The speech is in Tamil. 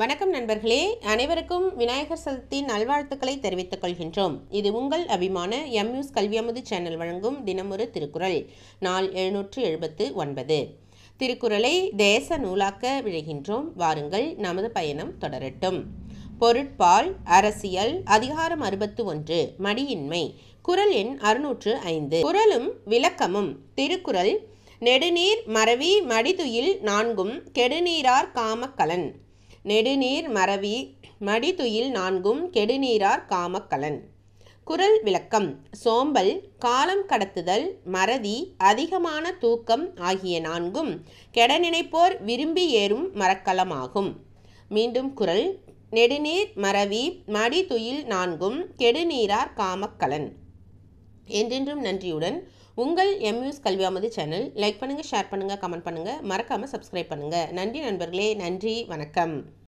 வணக்கம் நண்பர்களே அனைவருக்கும் விநாயகர் சதுர்த்தி நல்வாழ்த்துக்களை தெரிவித்துக் கொள்கின்றோம் இது உங்கள் அபிமான எம்யூஸ் அமுது சேனல் வழங்கும் தினமொரு திருக்குறள் நாள் எழுநூற்று எழுபத்து ஒன்பது திருக்குறளை தேச நூலாக்க விழைகின்றோம் வாருங்கள் நமது பயணம் தொடரட்டும் பொருட்பால் அரசியல் அதிகாரம் அறுபத்து ஒன்று மடியின்மை குரல் எண் அறுநூற்று ஐந்து குரலும் விளக்கமும் திருக்குறள் நெடுநீர் மறவி மடிதுயில் நான்கும் கெடுநீரார் காமக்கலன் நெடுநீர் மறவி மடிதுயில் நான்கும் கெடுநீரார் காமக்கலன் குரல் விளக்கம் சோம்பல் காலம் கடத்துதல் மறதி அதிகமான தூக்கம் ஆகிய நான்கும் கெடநினைப்போர் விரும்பி ஏறும் மரக்கலமாகும் மீண்டும் குரல் நெடுநீர் மறவி மடித்துயில் நான்கும் கெடுநீரார் காமக்கலன் என்றென்றும் நன்றியுடன் உங்கள் எம்யூஸ் கல்வி அமைதி சேனல் லைக் பண்ணுங்கள் ஷேர் பண்ணுங்கள் கமெண்ட் பண்ணுங்கள் மறக்காமல் சப்ஸ்கிரைப் பண்ணுங்கள் நன்றி நண்பர்களே நன்றி வணக்கம்